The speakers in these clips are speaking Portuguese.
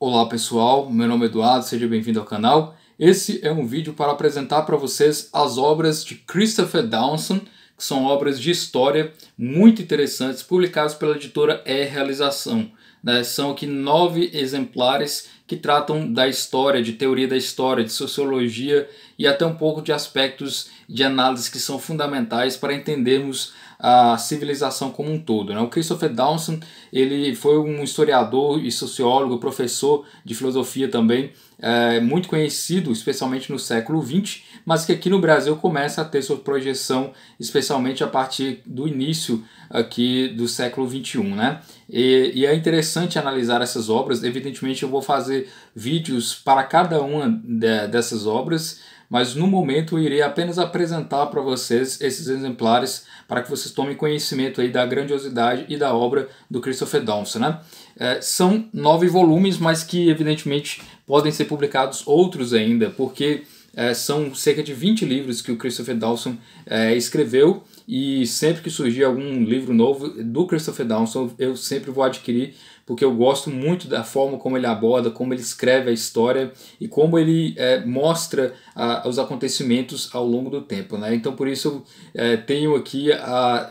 Olá pessoal, meu nome é Eduardo, seja bem-vindo ao canal. Esse é um vídeo para apresentar para vocês as obras de Christopher Downson, que são obras de história muito interessantes, publicadas pela editora E Realização. Né? São aqui nove exemplares que tratam da história, de teoria da história, de sociologia e até um pouco de aspectos de análise que são fundamentais para entendermos a civilização como um todo. Né? O Christopher Dawson ele foi um historiador e sociólogo, professor de filosofia também, é, muito conhecido, especialmente no século XX, mas que aqui no Brasil começa a ter sua projeção, especialmente a partir do início aqui do século XXI. Né? E, e é interessante analisar essas obras, evidentemente eu vou fazer vídeos para cada uma de, dessas obras, mas no momento eu irei apenas apresentar para vocês esses exemplares para que vocês tomem conhecimento aí da grandiosidade e da obra do Christopher Dawson, Né? É, são nove volumes, mas que evidentemente podem ser publicados outros ainda, porque é, são cerca de 20 livros que o Christopher Dawson é, escreveu e sempre que surgir algum livro novo do Christopher Dawson eu sempre vou adquirir porque eu gosto muito da forma como ele aborda, como ele escreve a história e como ele é, mostra a, os acontecimentos ao longo do tempo. Né? Então, por isso, eu é, tenho aqui a,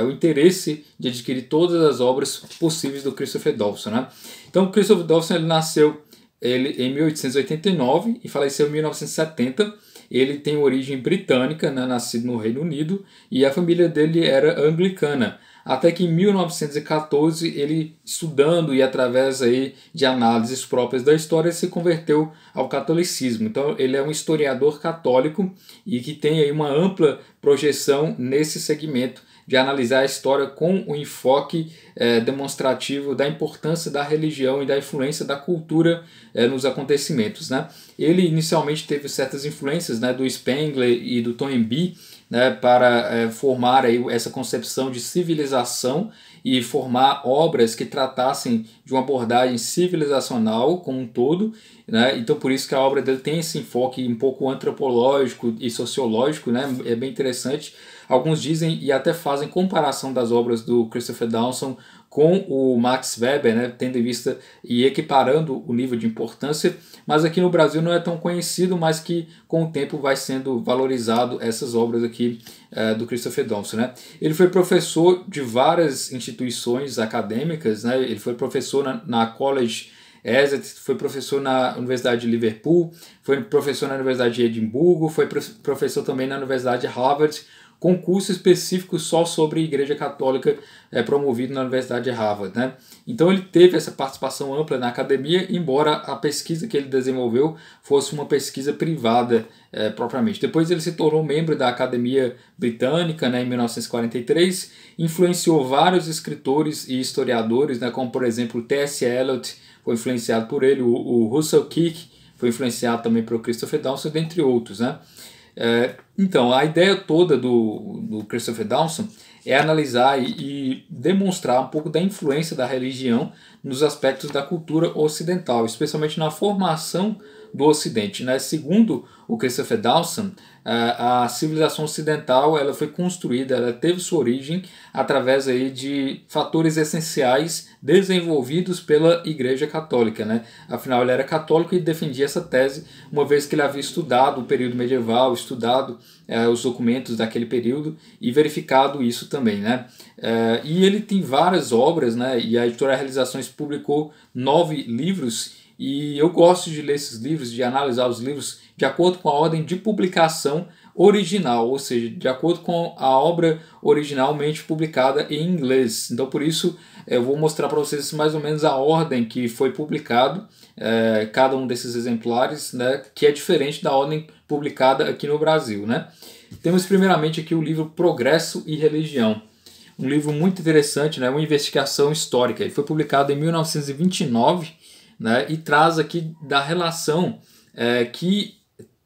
a, o interesse de adquirir todas as obras possíveis do Christopher Dawson. Né? Então, Christopher Dawson ele nasceu ele, em 1889 e faleceu em 1970 ele tem origem britânica, né, nascido no Reino Unido, e a família dele era anglicana. Até que em 1914, ele estudando e através aí de análises próprias da história, se converteu ao catolicismo. Então, ele é um historiador católico e que tem aí uma ampla projeção nesse segmento de analisar a história com o enfoque é, demonstrativo da importância da religião e da influência da cultura é, nos acontecimentos. Né? Ele inicialmente teve certas influências né, do Spengler e do Toynbee né, para é, formar aí essa concepção de civilização e formar obras que tratassem de uma abordagem civilizacional como um todo, né? Então por isso que a obra dele tem esse enfoque um pouco antropológico e sociológico, né? É bem interessante. Alguns dizem e até fazem comparação das obras do Christopher Dawson com o Max Weber, né, tendo em vista e equiparando o nível de importância, mas aqui no Brasil não é tão conhecido, mas que com o tempo vai sendo valorizado essas obras aqui é, do Christopher Dawson. Né. Ele foi professor de várias instituições acadêmicas, né, ele foi professor na, na College Exet, foi professor na Universidade de Liverpool, foi professor na Universidade de Edimburgo, foi professor também na Universidade de Harvard, Concurso específico só sobre Igreja Católica é, promovido na Universidade de Harvard. Né? Então ele teve essa participação ampla na academia, embora a pesquisa que ele desenvolveu fosse uma pesquisa privada é, propriamente. Depois ele se tornou membro da Academia Britânica né, em 1943, influenciou vários escritores e historiadores, né, como por exemplo T.S. Eliot foi influenciado por ele, o, o Russell Kick foi influenciado também pelo Christopher Dawson, dentre outros. Né? É, então, a ideia toda do, do Christopher Dawson é analisar e, e demonstrar um pouco da influência da religião nos aspectos da cultura ocidental, especialmente na formação do Ocidente. Né? Segundo o Christopher Dawson, a civilização ocidental ela foi construída, ela teve sua origem através aí de fatores essenciais desenvolvidos pela Igreja Católica, né? Afinal, ele era católico e defendia essa tese, uma vez que ele havia estudado o período medieval, estudado é os documentos daquele período e verificado isso também, né? Eh, e ele tem várias obras, né? E a editora Realizações publicou nove livros e eu gosto de ler esses livros, de analisar os livros de acordo com a ordem de publicação original, ou seja, de acordo com a obra originalmente publicada em inglês. Então, por isso, eu vou mostrar para vocês mais ou menos a ordem que foi publicado é, cada um desses exemplares, né, que é diferente da ordem publicada aqui no Brasil. Né? Temos primeiramente aqui o livro Progresso e Religião, um livro muito interessante, né, uma investigação histórica. Ele foi publicado em 1929 né, e traz aqui da relação é, que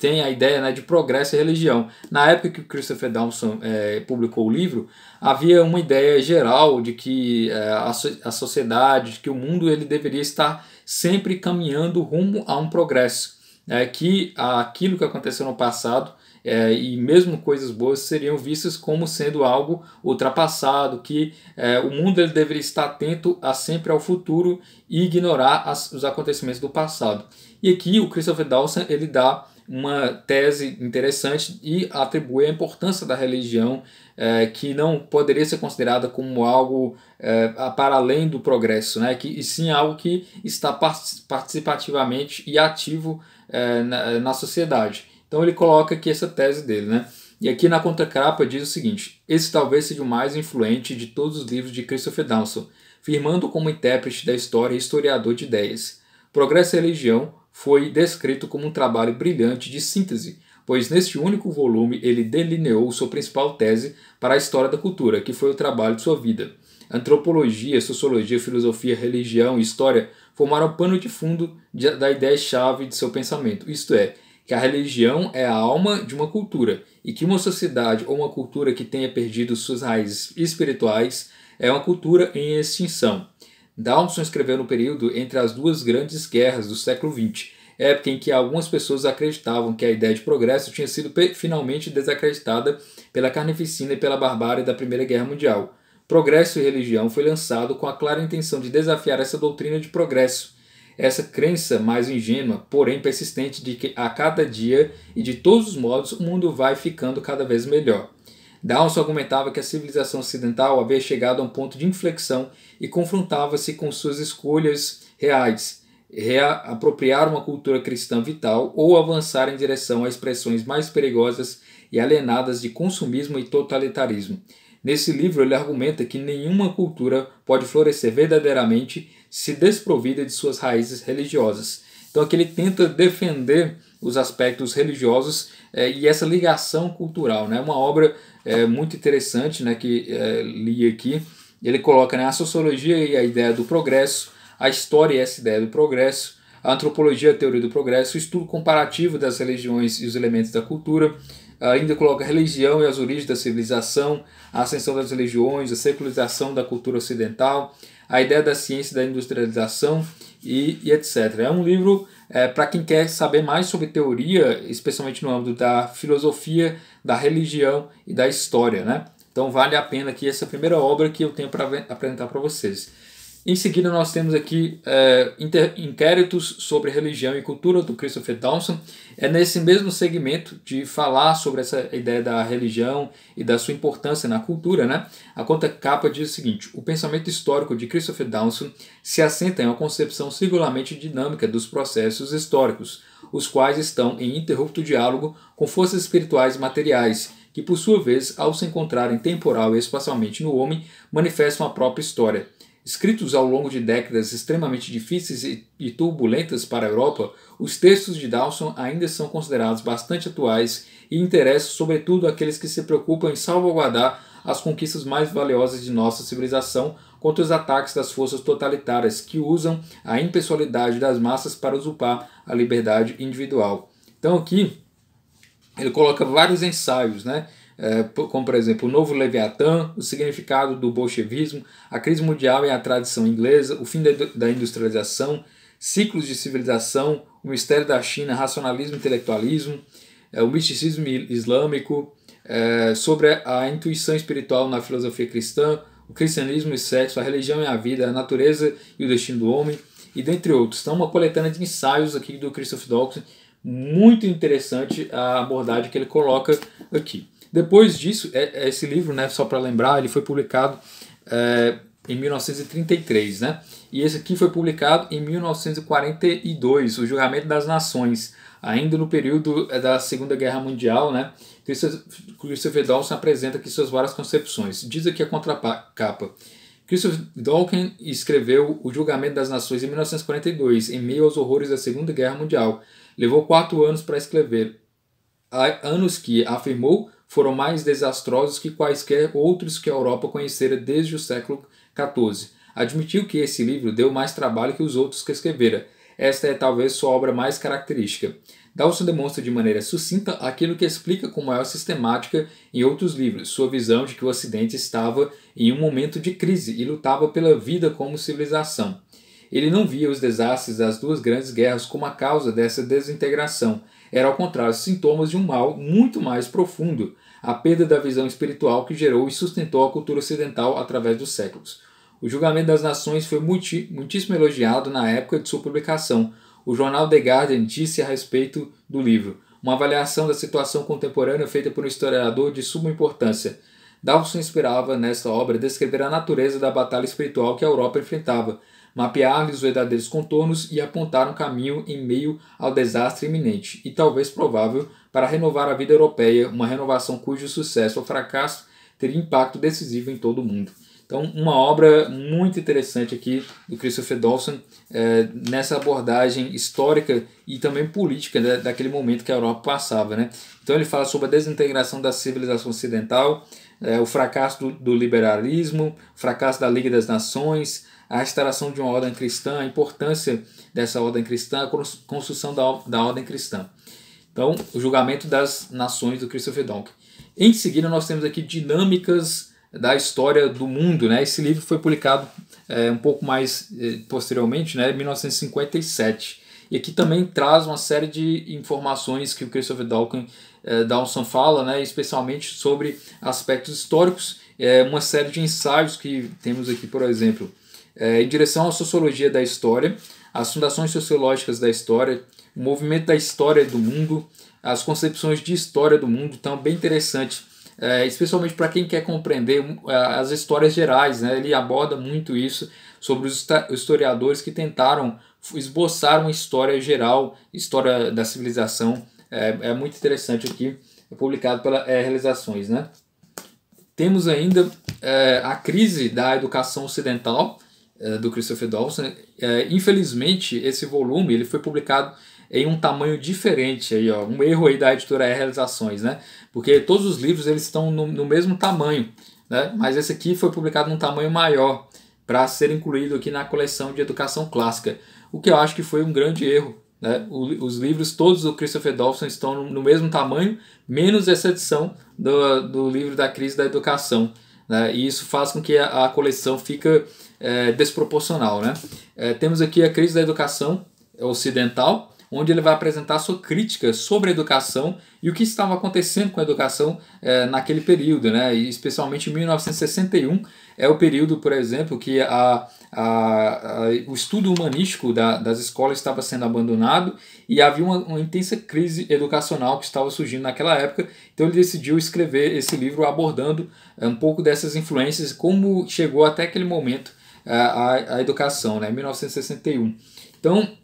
tem a ideia né, de progresso e religião. Na época que o Christopher Dawson é, publicou o livro, havia uma ideia geral de que é, a, so a sociedade, de que o mundo ele deveria estar sempre caminhando rumo a um progresso. É, que aquilo que aconteceu no passado é, e mesmo coisas boas seriam vistas como sendo algo ultrapassado, que é, o mundo ele deveria estar atento a sempre ao futuro e ignorar as, os acontecimentos do passado. E aqui o Christopher Dawson ele dá uma tese interessante e atribui a importância da religião, é, que não poderia ser considerada como algo eh, para além do progresso, né? que, e sim algo que está participativamente e ativo é, na, na sociedade. Então ele coloca aqui essa tese dele. Né? E aqui na contracapa diz o seguinte: esse talvez seja o mais influente de todos os livros de Christopher Dawson, firmando como intérprete da história e historiador de ideias. Progresso e religião foi descrito como um trabalho brilhante de síntese, pois neste único volume ele delineou sua principal tese para a história da cultura, que foi o trabalho de sua vida. Antropologia, sociologia, filosofia, religião e história formaram o pano de fundo da ideia-chave de seu pensamento, isto é, que a religião é a alma de uma cultura e que uma sociedade ou uma cultura que tenha perdido suas raízes espirituais é uma cultura em extinção. Downson escreveu no período entre as duas grandes guerras do século XX, época em que algumas pessoas acreditavam que a ideia de progresso tinha sido finalmente desacreditada pela carnificina e pela barbárie da Primeira Guerra Mundial. Progresso e religião foi lançado com a clara intenção de desafiar essa doutrina de progresso, essa crença mais ingênua, porém persistente, de que a cada dia e de todos os modos o mundo vai ficando cada vez melhor. Dawson argumentava que a civilização ocidental havia chegado a um ponto de inflexão e confrontava-se com suas escolhas reais, reapropriar uma cultura cristã vital ou avançar em direção a expressões mais perigosas e alienadas de consumismo e totalitarismo. Nesse livro, ele argumenta que nenhuma cultura pode florescer verdadeiramente se desprovida de suas raízes religiosas. Então, aqui ele tenta defender os aspectos religiosos é, e essa ligação cultural. Né? Uma obra é muito interessante né, que eh, li aqui. Ele coloca né, a sociologia e a ideia do progresso, a história e essa ideia do progresso, a antropologia e a teoria do progresso, o estudo comparativo das religiões e os elementos da cultura, ainda coloca a religião e as origens da civilização, a ascensão das religiões, a secularização da cultura ocidental, a ideia da ciência e da industrialização e, e etc. É um livro é, para quem quer saber mais sobre teoria, especialmente no âmbito da filosofia, da religião e da história, né? Então vale a pena aqui essa primeira obra que eu tenho para apresentar para vocês. Em seguida, nós temos aqui é, inquéritos sobre religião e cultura do Christopher Dawson. É nesse mesmo segmento de falar sobre essa ideia da religião e da sua importância na cultura, né? A conta capa diz o seguinte: o pensamento histórico de Christopher Dawson se assenta em uma concepção singularmente dinâmica dos processos históricos, os quais estão em interrupto diálogo com forças espirituais e materiais que, por sua vez, ao se encontrarem temporal e espacialmente no homem, manifestam a própria história. Escritos ao longo de décadas extremamente difíceis e turbulentas para a Europa, os textos de Dawson ainda são considerados bastante atuais e interessam sobretudo aqueles que se preocupam em salvaguardar as conquistas mais valiosas de nossa civilização contra os ataques das forças totalitárias que usam a impessoalidade das massas para usurpar a liberdade individual. Então aqui ele coloca vários ensaios, né? É, como por exemplo o novo Leviatã, o significado do bolchevismo, a crise mundial e a tradição inglesa, o fim da industrialização, ciclos de civilização, o mistério da China, racionalismo e intelectualismo, é, o misticismo islâmico, é, sobre a intuição espiritual na filosofia cristã, o cristianismo e sexo, a religião e a vida, a natureza e o destino do homem, e dentre outros. Então, uma coletânea de ensaios aqui do Christoph Dawkins, muito interessante a abordagem que ele coloca aqui. Depois disso, é, é, esse livro, né, só para lembrar, ele foi publicado é, em 1933, né? E esse aqui foi publicado em 1942, O Julgamento das Nações, ainda no período é, da Segunda Guerra Mundial, né? Christopher Dawson apresenta aqui suas várias concepções. Diz aqui a contracapa. Christopher Dawkins escreveu O Julgamento das Nações em 1942, em meio aos horrores da Segunda Guerra Mundial. Levou quatro anos para escrever. Há anos que, afirmou, foram mais desastrosos que quaisquer outros que a Europa conhecera desde o século XIV. Admitiu que esse livro deu mais trabalho que os outros que escrevera. Esta é talvez sua obra mais característica. Dawson demonstra de maneira sucinta aquilo que explica com maior sistemática em outros livros, sua visão de que o Ocidente estava em um momento de crise e lutava pela vida como civilização. Ele não via os desastres das duas grandes guerras como a causa dessa desintegração, era ao contrário, sintomas de um mal muito mais profundo, a perda da visão espiritual que gerou e sustentou a cultura ocidental através dos séculos. O Julgamento das Nações foi muitíssimo elogiado na época de sua publicação. O jornal The Guardian disse a respeito do livro: uma avaliação da situação contemporânea feita por um historiador de suma importância. Dawson esperava, nesta obra, descrever a natureza da batalha espiritual que a Europa enfrentava, mapear-lhes os verdadeiros contornos e apontar um caminho em meio ao desastre iminente e talvez provável para renovar a vida europeia, uma renovação cujo sucesso ou fracasso teria impacto decisivo em todo o mundo. Então, uma obra muito interessante aqui do Christopher Dawson é, nessa abordagem histórica e também política né, daquele momento que a Europa passava. Né? Então, ele fala sobre a desintegração da civilização ocidental, é, o fracasso do, do liberalismo, o fracasso da Liga das Nações, a instalação de uma ordem cristã, a importância dessa ordem cristã, a construção da, da ordem cristã. Então, o julgamento das nações do Christopher Dawkins. Em seguida, nós temos aqui dinâmicas da história do mundo. Né? Esse livro foi publicado é, um pouco mais é, posteriormente, né? 1957. E aqui também traz uma série de informações que o Christopher Dawkins, eh, Dawson fala, né, especialmente sobre aspectos históricos é, uma série de ensaios que temos aqui, por exemplo, é, em direção à sociologia da história, as fundações sociológicas da história, o movimento da história do mundo, as concepções de história do mundo, então bem interessante. É, especialmente para quem quer compreender é, as histórias gerais, né? ele aborda muito isso sobre os historiadores que tentaram esboçar uma história geral, história da civilização, é, é muito interessante aqui, é publicado pela é, Realizações. Né? Temos ainda é, a crise da educação ocidental, é, do Christopher Dawson. É, infelizmente, esse volume ele foi publicado em um tamanho diferente. Aí, ó, um erro aí da editora Realizações, né? Porque todos os livros eles estão no, no mesmo tamanho, né? mas esse aqui foi publicado num tamanho maior para ser incluído aqui na coleção de educação clássica, o que eu acho que foi um grande erro né? O, os livros todos do Christopher Dawson estão no, no mesmo tamanho, menos essa edição do, do livro da crise da educação. Né? E isso faz com que a, a coleção fique eh, é, desproporcional. Né? É, temos aqui a crise da educação é ocidental, onde ele vai apresentar sua crítica sobre a educação e o que estava acontecendo com a educação é, naquele período, né? E especialmente 1961 é o período, por exemplo, que a, a, a o estudo humanístico da, das escolas estava sendo abandonado e havia uma, uma intensa crise educacional que estava surgindo naquela época. Então ele decidiu escrever esse livro abordando é, um pouco dessas influências, como chegou até aquele momento a, é, a, a educação, né? 1961. Então,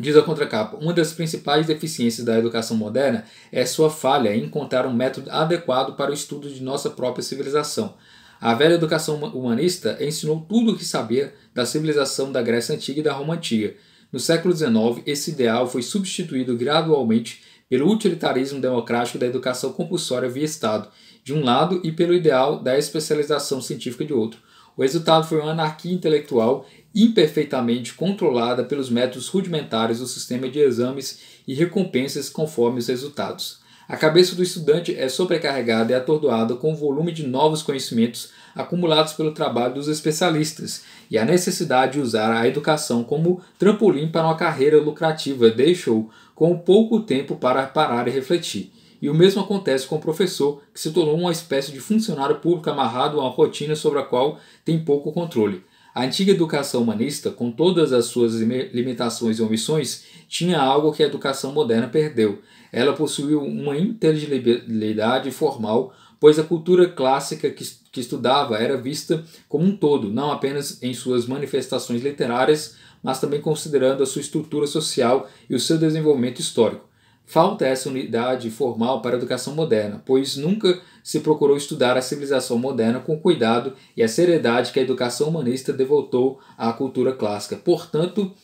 Diz a contracapa: uma das principais deficiências da educação moderna é sua falha em encontrar um método adequado para o estudo de nossa própria civilização. A velha educação humanista ensinou tudo o que sabia da civilização da Grécia Antiga e da Roma Antiga. No século XIX, esse ideal foi substituído gradualmente pelo utilitarismo democrático da educação compulsória via Estado, de um lado, e pelo ideal da especialização científica de outro. O resultado foi uma anarquia intelectual imperfeitamente controlada pelos métodos rudimentares do sistema de exames e recompensas conforme os resultados. A cabeça do estudante é sobrecarregada e atordoada com o volume de novos conhecimentos acumulados pelo trabalho dos especialistas e a necessidade de usar a educação como trampolim para uma carreira lucrativa deixou com pouco tempo para parar e refletir. E o mesmo acontece com o professor, que se tornou uma espécie de funcionário público amarrado a uma rotina sobre a qual tem pouco controle. A antiga educação humanista, com todas as suas limitações e omissões, tinha algo que a educação moderna perdeu. Ela possuiu uma inteligibilidade formal, pois a cultura clássica que, que estudava era vista como um todo, não apenas em suas manifestações literárias, mas também considerando a sua estrutura social e o seu desenvolvimento histórico. Falta essa unidade formal para a educação moderna, pois nunca se procurou estudar a civilização moderna com o cuidado e a seriedade que a educação humanista devotou à cultura clássica. Portanto,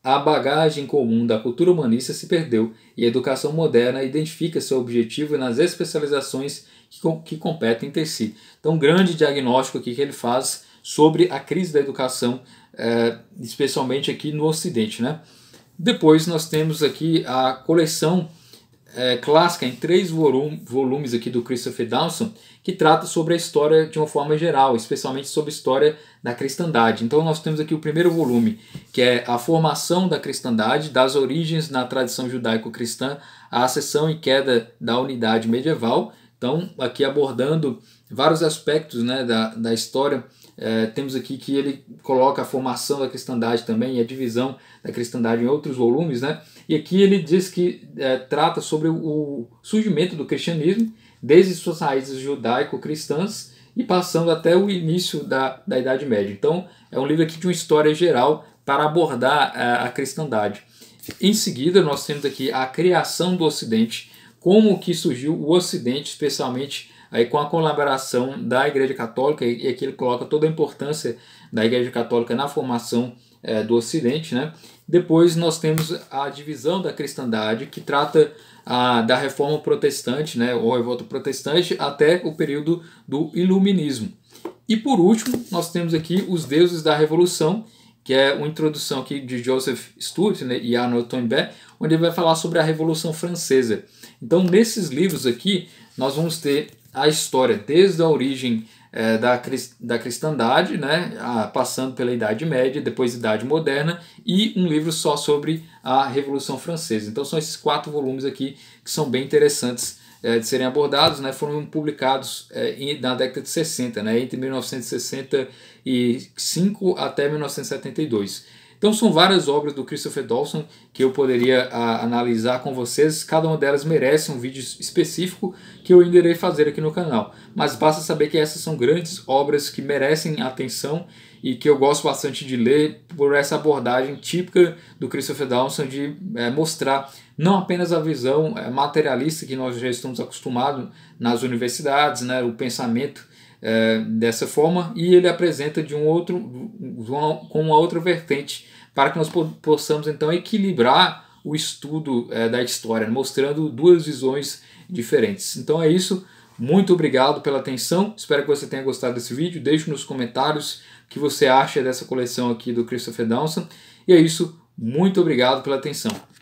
a bagagem comum da cultura humanista se perdeu e a educação moderna identifica seu objetivo nas especializações que, que competem entre si. Então, grande diagnóstico aqui que ele faz sobre a crise da educação, eh, especialmente aqui no Ocidente. Né? Depois nós temos aqui a coleção é, clássica em três volumes aqui do Christopher Dawson, que trata sobre a história de uma forma geral, especialmente sobre a história da cristandade. Então nós temos aqui o primeiro volume, que é a formação da cristandade, das origens na tradição judaico-cristã, a ascensão e queda da unidade medieval. Então aqui abordando vários aspectos né, da, da história é, temos aqui que ele coloca a formação da cristandade também e a divisão da cristandade em outros volumes, né? E aqui ele diz que é, trata sobre o surgimento do cristianismo, desde suas raízes judaico-cristãs e passando até o início da, da Idade Média. Então, é um livro aqui de uma história geral para abordar a, é, a cristandade. Em seguida, nós temos aqui a criação do Ocidente, como que surgiu o Ocidente, especialmente aí com a colaboração da Igreja Católica, e aqui ele coloca toda a importância da Igreja Católica na formação é, do Ocidente. Né? Depois nós temos a divisão da cristandade, que trata a, da reforma protestante, né, ou revolta protestante, até o período do iluminismo. E por último, nós temos aqui os deuses da revolução, que é uma introdução aqui de Joseph Stuart né, e Arnold Toynbee, onde ele vai falar sobre a Revolução Francesa. Então, nesses livros aqui, nós vamos ter a história desde a origem é, da, da cristandade, né, a, passando pela Idade Média, depois Idade Moderna e um livro só sobre a Revolução Francesa. Então são esses quatro volumes aqui que são bem interessantes é, de serem abordados, né, foram publicados é, na década de 60, né, entre 1965 até 1972. Então são várias obras do Christopher Dawson que eu poderia a, ah, analisar com vocês, cada uma delas merece um vídeo específico que eu ainda irei fazer aqui no canal. Mas basta saber que essas são grandes obras que merecem atenção e que eu gosto bastante de ler por essa abordagem típica do Christopher Dawson de é, mostrar não apenas a visão é, materialista que nós já estamos acostumados nas universidades, né, o pensamento é, dessa forma e ele apresenta de um outro com uma outra vertente para que nós possamos então equilibrar o estudo é, da história, mostrando duas visões diferentes. Então é isso. Muito obrigado pela atenção. Espero que você tenha gostado desse vídeo. Deixe nos comentários o que você acha dessa coleção aqui do Christopher Dawson. E é isso. Muito obrigado pela atenção.